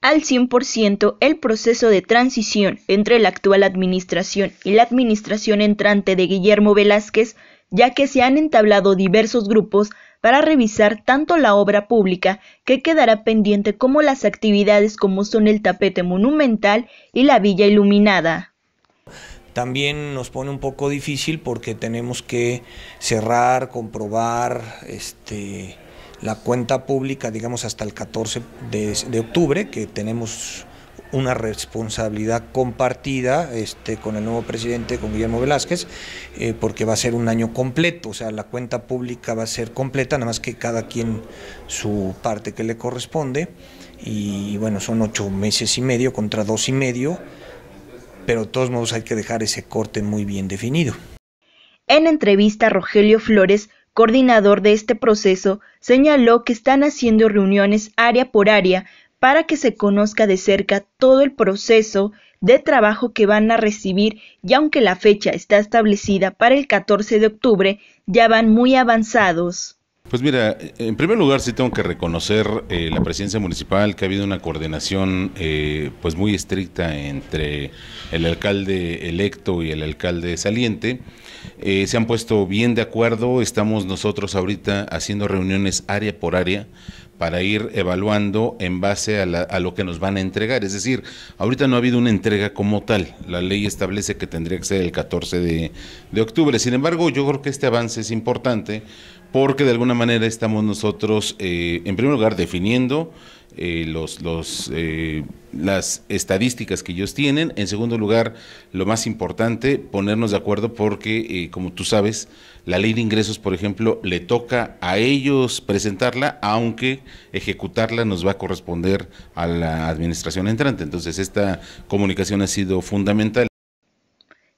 al 100% el proceso de transición entre la actual administración y la administración entrante de Guillermo Velázquez, ya que se han entablado diversos grupos para revisar tanto la obra pública que quedará pendiente como las actividades como son el tapete monumental y la villa iluminada. También nos pone un poco difícil porque tenemos que cerrar, comprobar, este, la cuenta pública, digamos, hasta el 14 de, octubre, que tenemos una responsabilidad compartida este, con el nuevo presidente, con Guillermo Velázquez, eh, porque va a ser un año completo, o sea, la cuenta pública va a ser completa, nada más que cada quien su parte que le corresponde, y bueno, son ocho meses y medio contra dos y medio, pero de todos modos hay que dejar ese corte muy bien definido. En entrevista, Rogelio Flores coordinador de este proceso, señaló que están haciendo reuniones área por área para que se conozca de cerca todo el proceso de trabajo que van a recibir y aunque la fecha está establecida para el 14 de octubre, ya van muy avanzados. Pues mira, en primer lugar sí tengo que reconocer eh, la presidencia municipal que ha habido una coordinación eh, pues muy estricta entre el alcalde electo y el alcalde saliente. Eh, se han puesto bien de acuerdo, estamos nosotros ahorita haciendo reuniones área por área para ir evaluando en base a, lo que nos van a entregar. Es decir, ahorita no ha habido una entrega como tal. La ley establece que tendría que ser el 14 de, octubre. Sin embargo, yo creo que este avance es importante porque de alguna manera estamos nosotros, eh, en primer lugar, definiendo eh, los, eh, las estadísticas que ellos tienen. En segundo lugar, lo más importante, ponernos de acuerdo porque, eh, como tú sabes, la ley de ingresos, por ejemplo, le toca a ellos presentarla, aunque ejecutarla nos va a corresponder a la administración entrante. Entonces, esta comunicación ha sido fundamental.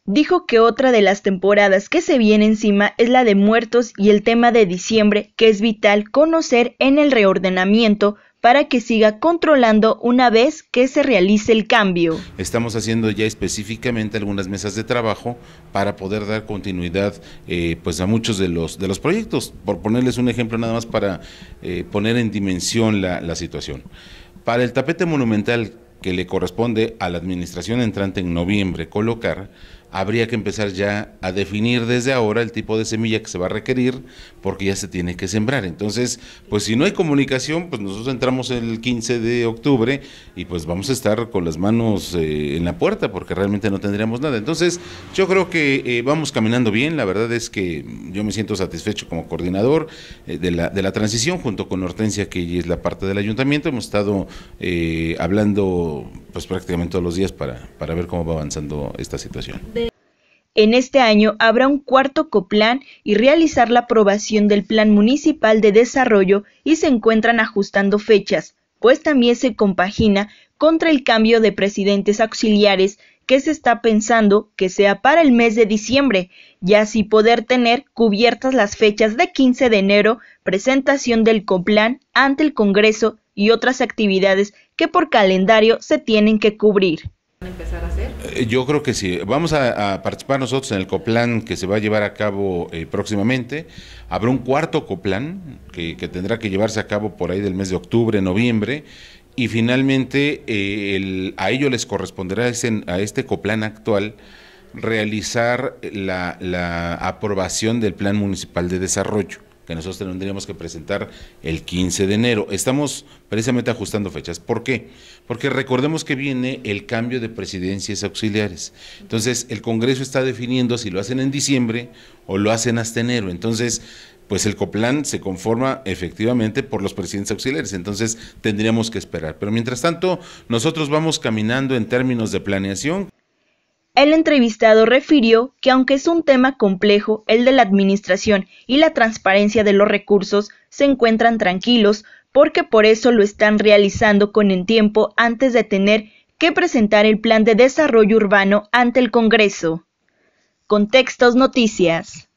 Dijo que otra de las temporadas que se viene encima es la de muertos y el tema de diciembre, que es vital conocer en el reordenamiento para que siga controlando una vez que se realice el cambio. Estamos haciendo ya específicamente algunas mesas de trabajo para poder dar continuidad eh, pues a muchos de los, de los proyectos. Por ponerles un ejemplo nada más para eh, poner en dimensión la, la situación. Para el tapete monumental que le corresponde a la administración entrante en noviembre colocar, habría que empezar ya a definir desde ahora el tipo de semilla que se va a requerir porque ya se tiene que sembrar. Entonces, pues si no hay comunicación, pues nosotros entramos el 15 de octubre y pues vamos a estar con las manos eh, en la puerta porque realmente no tendríamos nada. Entonces, yo creo que eh, vamos caminando bien, la verdad es que yo me siento satisfecho como coordinador eh, de, la, de la transición junto con Hortensia, que es la parte del ayuntamiento, hemos estado hablando pues prácticamente todos los días para, para ver cómo va avanzando esta situación. En este año habrá un cuarto coplan y realizar la aprobación del Plan Municipal de Desarrollo y se encuentran ajustando fechas, pues también se compagina contra el cambio de presidentes auxiliares que se está pensando que sea para el mes de diciembre, y así poder tener cubiertas las fechas de 15 de enero, presentación del coplan ante el Congreso y otras actividades que por calendario se tienen que cubrir empezar a hacer? Eh, yo creo que sí. Vamos a, participar nosotros en el COPLAN que se va a llevar a cabo eh, próximamente. Habrá un cuarto COPLAN que, que, tendrá que llevarse a cabo por ahí del mes de octubre, noviembre. Y finalmente eh, a ello les corresponderá a este COPLAN actual realizar la aprobación del Plan Municipal de Desarrollo que nosotros tendríamos que presentar el 15 de enero. Estamos precisamente ajustando fechas. ¿Por qué? Porque recordemos que viene el cambio de presidencias auxiliares. Entonces, el Congreso está definiendo si lo hacen en diciembre o lo hacen hasta enero. Entonces, pues el COPLAN se conforma efectivamente por los presidentes auxiliares, entonces tendríamos que esperar. Pero mientras tanto, nosotros vamos caminando en términos de planeación. El entrevistado refirió que aunque es un tema complejo, el de la administración y la transparencia de los recursos se encuentran tranquilos porque por eso lo están realizando con el tiempo antes de tener que presentar el plan de desarrollo urbano ante el Congreso. Contextos Noticias.